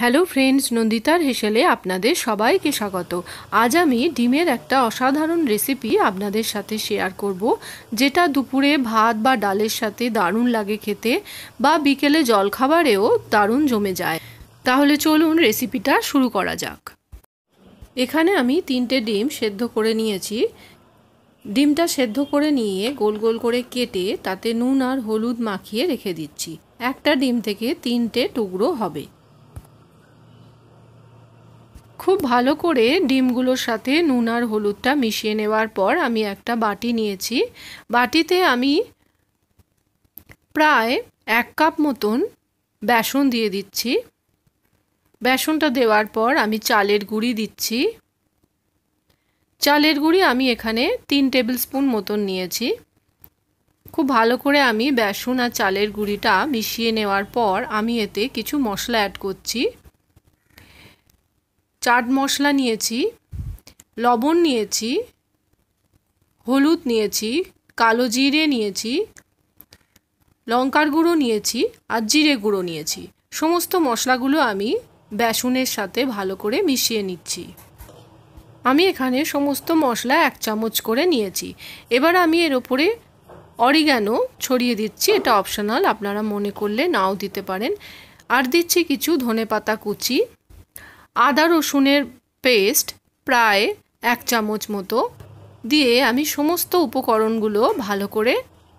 hello friends নন্দিতার হেসেলে আপনাদের সবাইকে স্বাগত আজ আমি ডিমের একটা অসাধারণ রেসিপি আপনাদের সাথে শেয়ার করব যেটা দুপুরে ভাত বা ডালের সাথে দারুণ লাগে খেতে বা বিকেলে জলখাবারেও দারুণ জমে যায় তাহলে চলুন রেসিপিটা শুরু করা যাক এখানে আমি তিনটে ডিম সেদ্ধ করে নিয়েছি ডিমটা সেদ্ধ করে নিয়ে গোল গোল করে কেটে তাতে নুন আর হলুদ মাখিয়ে রেখে দিচ্ছি একটা ডিম থেকে তিনটে টুকরো হবে খুব ভালো করে ডিমগুলোর সাথে নুন আর হলুদটা মিশিয়ে নেওয়ার পর আমি একটা বাটি নিয়েছি বাটিতে আমি প্রায় এক কাপ মতন বেসন দিয়ে দিচ্ছি বেসনটা দেওয়ার পর আমি চালের গুঁড়ি দিচ্ছি চালের গুঁড়ি আমি এখানে তিন টেবিল স্পুন মতন নিয়েছি খুব ভালো করে আমি বেসন আর চালের গুঁড়িটা মিশিয়ে নেওয়ার পর আমি এতে কিছু মশলা অ্যাড করছি চাট মশলা নিয়েছি লবণ নিয়েছি হলুদ নিয়েছি কালো জিরে নিয়েছি লঙ্কার গুঁড়ো নিয়েছি আর জিরে গুঁড়ো নিয়েছি সমস্ত মশলাগুলো আমি বেসনের সাথে ভালো করে মিশিয়ে নিচ্ছি আমি এখানে সমস্ত মশলা এক চামচ করে নিয়েছি এবার আমি এর ওপরে অরিগ্যানো ছড়িয়ে দিচ্ছি এটা অপশনাল আপনারা মনে করলে নাও দিতে পারেন আর দিচ্ছি কিছু ধনে পাতা কুচি আদা রসুনের পেস্ট প্রায় এক চামচ মতো দিয়ে আমি সমস্ত উপকরণগুলো ভালো করে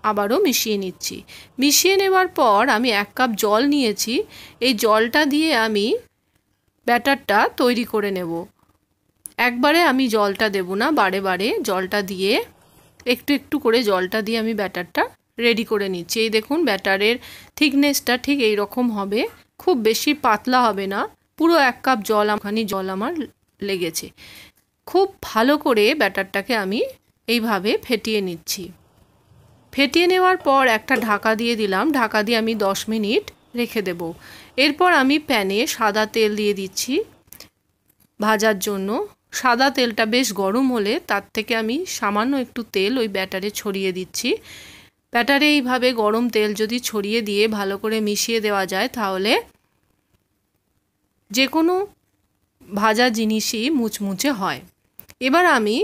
আবারও মিশিয়ে নিচ্ছি মিশিয়ে নেওয়ার পর আমি এক কাপ জল নিয়েছি এই জলটা দিয়ে আমি ব্যাটারটা তৈরি করে নেব একবারে আমি জলটা দেব না বারে বারে জলটা দিয়ে একটু একটু করে জলটা দিয়ে আমি ব্যাটারটা রেডি করে নিচ্ছি এই দেখুন ব্যাটারের থিকনেসটা ঠিক এই রকম হবে খুব বেশি পাতলা হবে না পুরো এক কাপ জল আমখানি জল আমার লেগেছে খুব ভালো করে ব্যাটারটাকে আমি এইভাবে ফেটিয়ে নিচ্ছি ফেটিয়ে নেওয়ার পর একটা ঢাকা দিয়ে দিলাম ঢাকা দিয়ে আমি দশ মিনিট রেখে দেব এরপর আমি প্যানে সাদা তেল দিয়ে দিচ্ছি ভাজার জন্য সাদা তেলটা বেশ গরম হলে তার থেকে আমি সামান্য একটু তেল ওই ব্যাটারে ছড়িয়ে দিচ্ছি ব্যাটারে এইভাবে গরম তেল যদি ছড়িয়ে দিয়ে ভালো করে মিশিয়ে দেওয়া যায় তাহলে যে কোনো ভাজা জিনিসই মুচমুচে হয় এবার আমি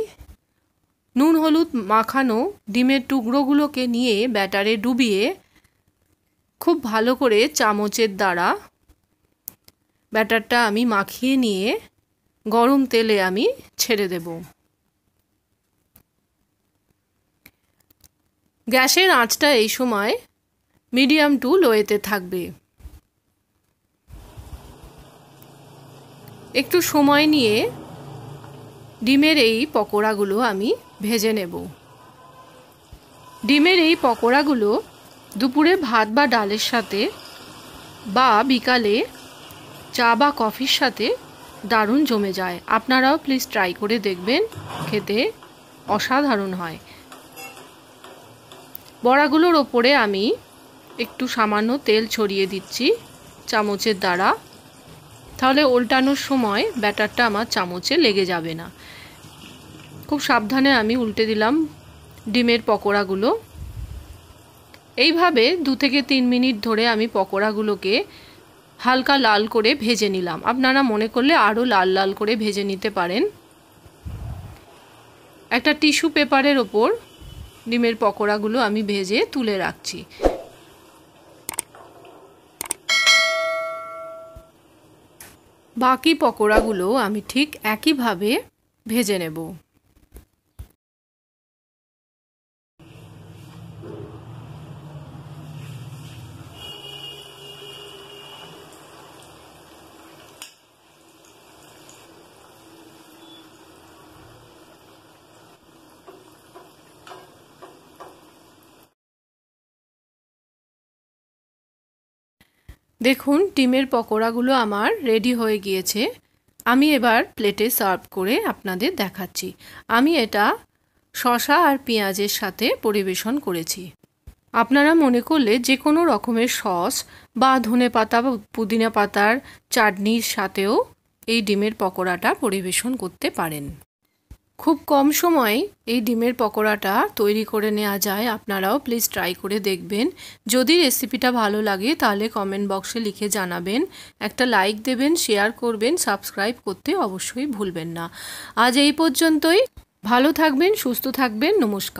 নুন হলুদ মাখানো ডিমের টুকরোগুলোকে নিয়ে ব্যাটারে ডুবিয়ে খুব ভালো করে চামচের দ্বারা ব্যাটারটা আমি মাখিয়ে নিয়ে গরম তেলে আমি ছেড়ে দেব গ্যাসের আঁচটা এই সময় মিডিয়াম টু লোয়েতে থাকবে একটু সময় নিয়ে ডিমের এই পকোড়াগুলো আমি ভেজে নেব ডিমের এই পকোড়াগুলো দুপুরে ভাত বা ডালের সাথে বা বিকালে চা বা কফির সাথে দারুণ জমে যায় আপনারাও প্লিজ ট্রাই করে দেখবেন খেতে অসাধারণ হয় বড়াগুলোর ওপরে আমি একটু সামান্য তেল ছড়িয়ে দিচ্ছি চামচের দ্বারা তাহলে উল্টানোর সময় ব্যাটারটা আমার চামচে লেগে যাবে না খুব সাবধানে আমি উল্টে দিলাম ডিমের পকোড়াগুলো এইভাবে দু থেকে তিন মিনিট ধরে আমি পকোড়াগুলোকে হালকা লাল করে ভেজে নিলাম আপনারা মনে করলে আরও লাল লাল করে ভেজে নিতে পারেন একটা টিস্যু পেপারের ওপর ডিমের পকোড়াগুলো আমি ভেজে তুলে রাখছি বাকি পকোড়াগুলো আমি ঠিক একইভাবে ভেজে নেব দেখুন ডিমের পকোড়াগুলো আমার রেডি হয়ে গিয়েছে আমি এবার প্লেটে সার্ভ করে আপনাদের দেখাচ্ছি আমি এটা শশা আর পেঁয়াজের সাথে পরিবেশন করেছি আপনারা মনে করলে যে কোনো রকমের সস বা ধনে পাতা বা পুদিনা পাতার চাটনির সাথেও এই ডিমের পকোড়াটা পরিবেশন করতে পারেন খুব কম সময়ে এই ডিমের পকোড়াটা তৈরি করে নেওয়া যায় আপনারাও প্লিজ ট্রাই করে দেখবেন যদি রেসিপিটা ভালো লাগে তাহলে কমেন্ট বক্সে লিখে জানাবেন একটা লাইক দেবেন শেয়ার করবেন সাবস্ক্রাইব করতে অবশ্যই ভুলবেন না আজ এই পর্যন্তই ভালো থাকবেন সুস্থ থাকবেন নমস্কার